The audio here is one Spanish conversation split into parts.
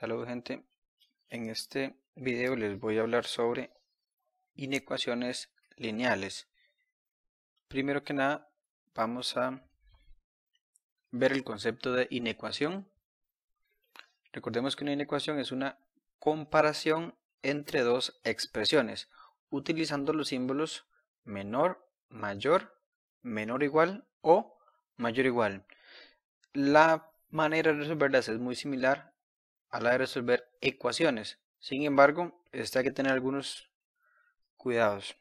Salud gente, en este video les voy a hablar sobre inecuaciones lineales. Primero que nada vamos a ver el concepto de inecuación. Recordemos que una inecuación es una comparación entre dos expresiones utilizando los símbolos menor, mayor, menor igual o mayor igual. La manera de resolverlas es muy similar a la de resolver ecuaciones. Sin embargo, este hay que tener algunos cuidados.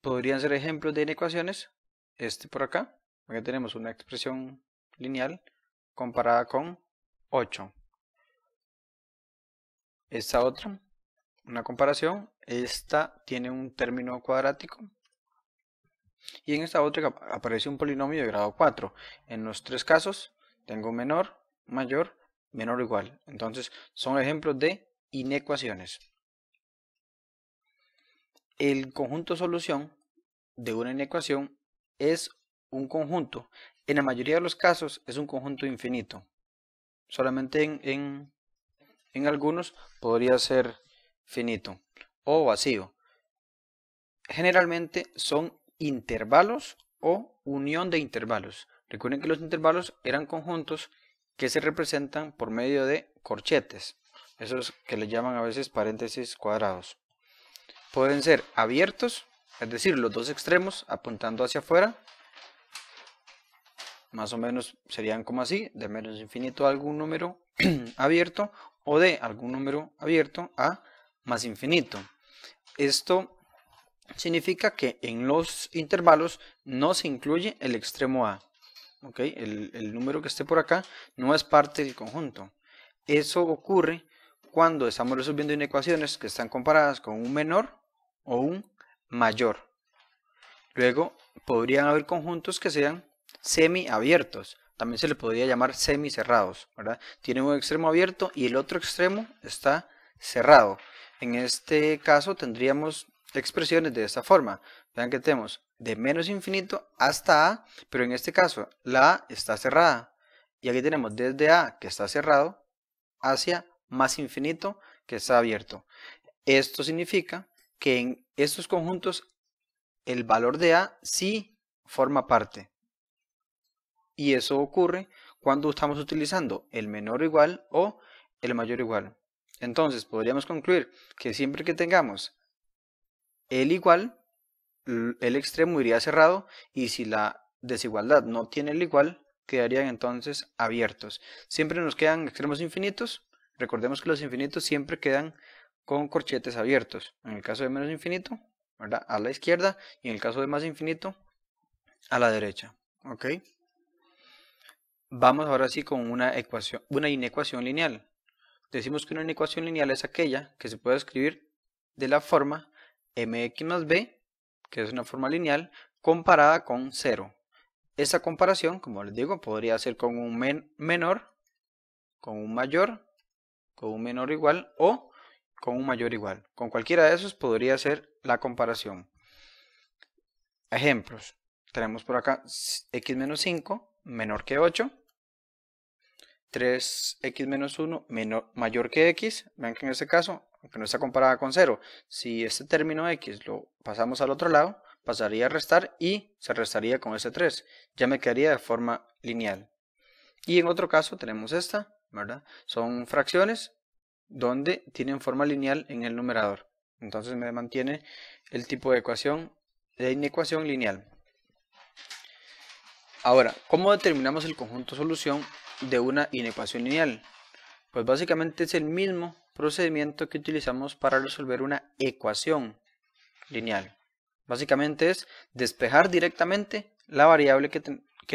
Podrían ser ejemplos de inecuaciones. Este por acá. Aquí tenemos una expresión lineal comparada con 8. Esta otra, una comparación. Esta tiene un término cuadrático. Y en esta otra aparece un polinomio de grado 4. En los tres casos tengo menor, mayor menor o igual. Entonces, son ejemplos de inecuaciones. El conjunto solución de una inecuación es un conjunto. En la mayoría de los casos es un conjunto infinito. Solamente en, en, en algunos podría ser finito o vacío. Generalmente son intervalos o unión de intervalos. Recuerden que los intervalos eran conjuntos que se representan por medio de corchetes, esos que le llaman a veces paréntesis cuadrados. Pueden ser abiertos, es decir, los dos extremos apuntando hacia afuera, más o menos serían como así, de menos infinito a algún número abierto o de algún número abierto a más infinito. Esto significa que en los intervalos no se incluye el extremo A el, número que esté por acá no es parte del conjunto. Eso ocurre cuando estamos resolviendo inecuaciones que están comparadas con un menor o un mayor. Luego, podrían haber conjuntos que sean semiabiertos. También se le podría llamar semicerrados. ¿verdad? Tiene un extremo abierto y el otro extremo está cerrado. En este caso tendríamos expresiones de esta forma. Vean que tenemos de menos infinito hasta A, pero en este caso la A está cerrada. Y aquí tenemos desde A, que está cerrado, hacia más infinito, que está abierto. Esto significa que en estos conjuntos el valor de A sí forma parte. Y eso ocurre cuando estamos utilizando el menor o igual o el mayor o igual. Entonces podríamos concluir que siempre que tengamos el igual, Mm, el extremo iría cerrado y si la desigualdad no tiene el igual, quedarían entonces abiertos. Siempre nos quedan extremos infinitos. Recordemos que los infinitos siempre quedan con corchetes abiertos. En el caso de menos infinito, ¿verdad? a la izquierda y en el caso de más infinito, a la derecha. ¿ok? Vamos ahora sí con una, ecuación, una inecuación lineal. Decimos que una inecuación lineal es aquella que se puede escribir de la forma mx más b que es una forma lineal, comparada con 0. Esa comparación, como les digo, podría ser con un menor, con un mayor, con un menor igual o con un mayor igual. Con cualquiera de esos podría ser la comparación. Ejemplos. Tenemos por acá x menos 5 menor que 8. 3x menos 1 mayor que x. Vean que en este caso que no está comparada con 0. Si este término x lo pasamos al otro lado, pasaría a restar y se restaría con este 3. Ya me quedaría de forma lineal. Y en otro caso tenemos esta, ¿verdad? Son fracciones donde tienen forma lineal en el numerador. Entonces me mantiene el tipo de ecuación de inecuación lineal. Ahora, ¿cómo determinamos el conjunto solución de una inecuación lineal? Pues básicamente es el mismo procedimiento que utilizamos para resolver una ecuación lineal. Básicamente es despejar directamente la variable que,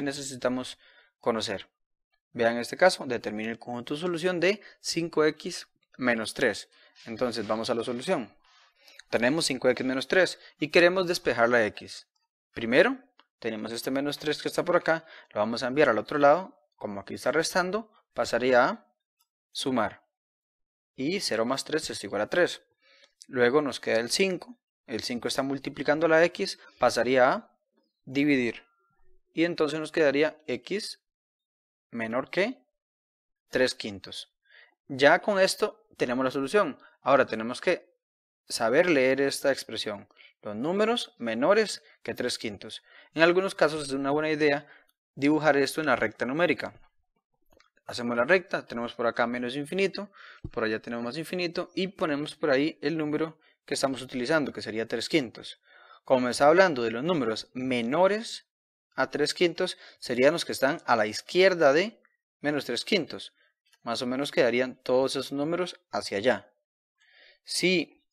necesitamos conocer. Vean este caso, determine el conjunto de solución de 5x menos 3. Entonces vamos a la solución. Tenemos 5x menos 3 y queremos despejar la x. Primero, tenemos este menos 3 que está por acá, lo vamos a enviar al otro lado, como aquí está restando, pasaría a sumar y 0 más 3 es igual a 3. Luego nos queda el 5, el 5 está multiplicando la x, pasaría a dividir. Y entonces nos quedaría x menor que 3 quintos. Ya con esto tenemos la solución. Ahora tenemos que saber leer esta expresión. Los números menores que 3 quintos. En algunos casos es una buena idea dibujar esto en la recta numérica hacemos la recta, tenemos por acá menos infinito, por allá tenemos más infinito y ponemos por ahí el número que estamos utilizando, que sería 3 quintos. Como me está hablando de los números menores a 3 quintos, serían los que están a la izquierda de menos 3 quintos. Más o menos quedarían todos esos números hacia allá. Si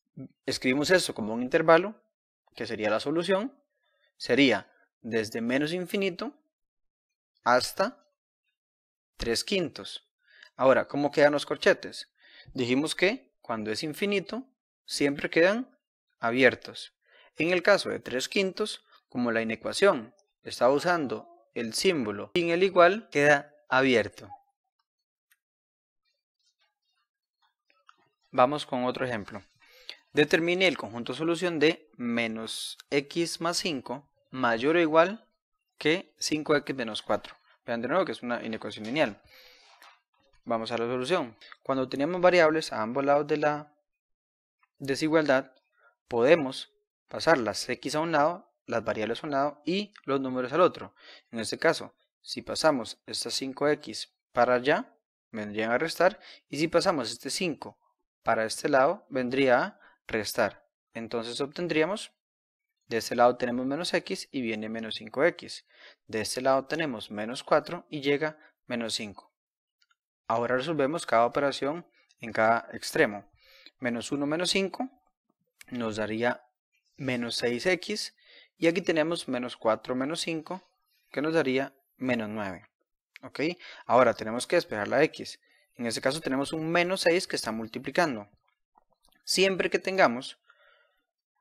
escribimos eso como un intervalo, que sería la solución, sería desde menos infinito hasta 3 quintos. Ahora, ¿cómo quedan los corchetes? Dijimos que cuando es infinito, siempre quedan abiertos. En el caso de 3 quintos, como la inecuación está usando el símbolo sin el igual, queda abierto. Vamos con otro ejemplo. Determine el conjunto solución de menos x más 5 mayor o igual que 5x menos 4. Vean de nuevo que es una inecuación lineal. Vamos a la solución. Cuando tenemos variables a ambos lados de la desigualdad, podemos pasar las x a un lado, las variables a un lado y los números al otro. En este caso, si pasamos estas 5x para allá, vendrían a restar. Y si pasamos este 5 para este lado, vendría a restar. Entonces obtendríamos de este lado tenemos menos x y viene menos 5x. De este lado tenemos menos 4 y llega menos 5. Ahora resolvemos cada operación en cada extremo. Menos 1 menos 5 nos daría menos 6x. Y aquí tenemos menos 4 menos 5 que nos daría menos 9. ¿Ok? Ahora tenemos que despejar la x. En este caso tenemos un menos 6 que está multiplicando. Siempre que tengamos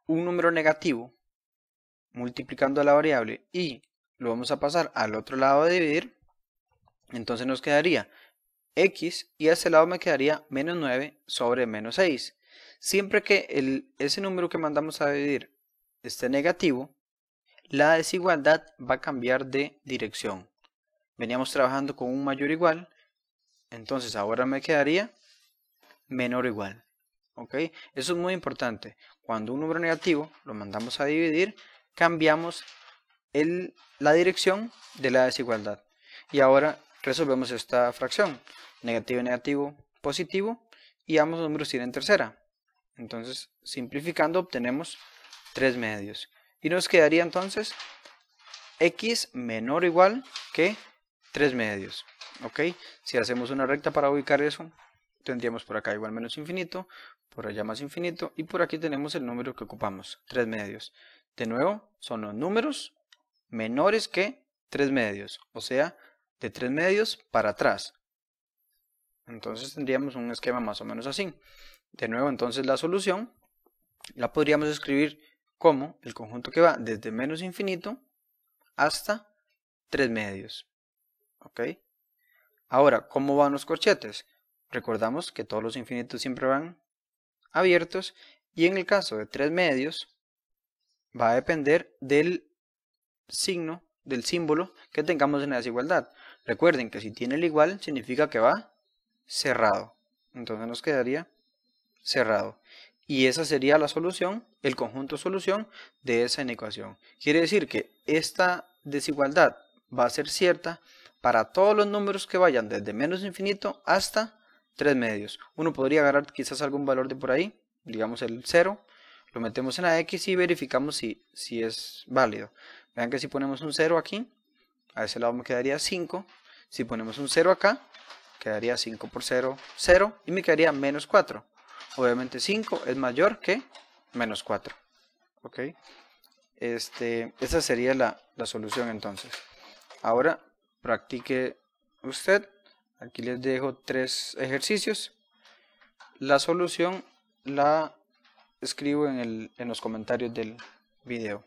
un número negativo multiplicando la variable y lo vamos a pasar al otro lado de dividir, entonces nos quedaría x y a ese lado me quedaría menos 9 sobre menos 6. Siempre que ese número que mandamos a dividir esté negativo, la desigualdad va a cambiar de dirección. Veníamos trabajando con un mayor igual, entonces ahora me quedaría menor o igual. ¿ok? Eso es muy importante. Cuando un número negativo lo mandamos a dividir, cambiamos la dirección de la desigualdad. Y ahora resolvemos esta fracción. Negativo, negativo, positivo. Y ambos números tienen tercera. Entonces, simplificando, obtenemos 3 medios. Y nos quedaría entonces x menor o igual que 3 medios. ¿Ok? Si hacemos una recta para ubicar eso, tendríamos por acá igual menos infinito, por allá más infinito, y por aquí tenemos el número que ocupamos, tres medios de nuevo, son los números menores que 3 medios, o sea, de 3 medios para atrás. Entonces tendríamos un esquema más o menos así. De nuevo, entonces la solución la podríamos escribir como el conjunto que va desde menos infinito hasta 3 medios. ¿Ok? Ahora, ¿cómo van los corchetes? Recordamos que todos los infinitos siempre van abiertos y en el caso de 3 medios, va a depender del signo, del símbolo que tengamos en la desigualdad. Recuerden que si tiene el igual significa que va cerrado. Entonces nos quedaría cerrado. Y esa sería la solución, el conjunto solución de esa inequación. Quiere decir que esta desigualdad va a ser cierta para todos los números que vayan desde menos infinito hasta 3 medios. Uno podría agarrar quizás algún valor de por ahí, digamos el 0, lo metemos en la X y verificamos si, si es válido. Vean que si ponemos un 0 aquí, a ese lado me quedaría 5. Si ponemos un 0 acá, quedaría 5 por 0, 0 y me quedaría menos 4. Obviamente 5 es mayor que menos 4. ¿Ok? Este, esa sería la solución entonces. Ahora practique usted. Aquí les dejo tres ejercicios. La solución la escribo en, el, en los comentarios del video.